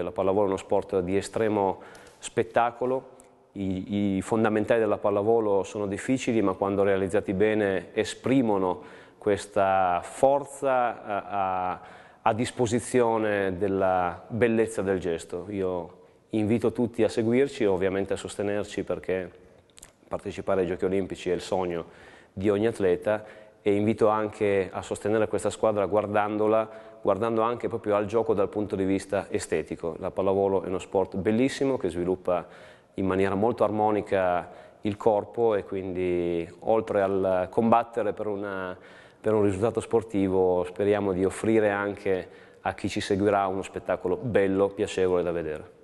La pallavolo è uno sport di estremo spettacolo, I, i, fondamentali della pallavolo sono difficili ma quando realizzati bene esprimono questa forza a, a, a disposizione della bellezza del gesto. Io invito tutti a seguirci e ovviamente a sostenerci perché partecipare ai Giochi Olimpici è il sogno di ogni atleta e invito anche a sostenere questa squadra guardandola guardando anche proprio al gioco dal punto di vista estetico. La pallavolo è uno sport bellissimo che sviluppa in maniera molto armonica il corpo e quindi oltre al combattere per, una, per un risultato sportivo speriamo di offrire anche a chi ci seguirà uno spettacolo bello, piacevole da vedere.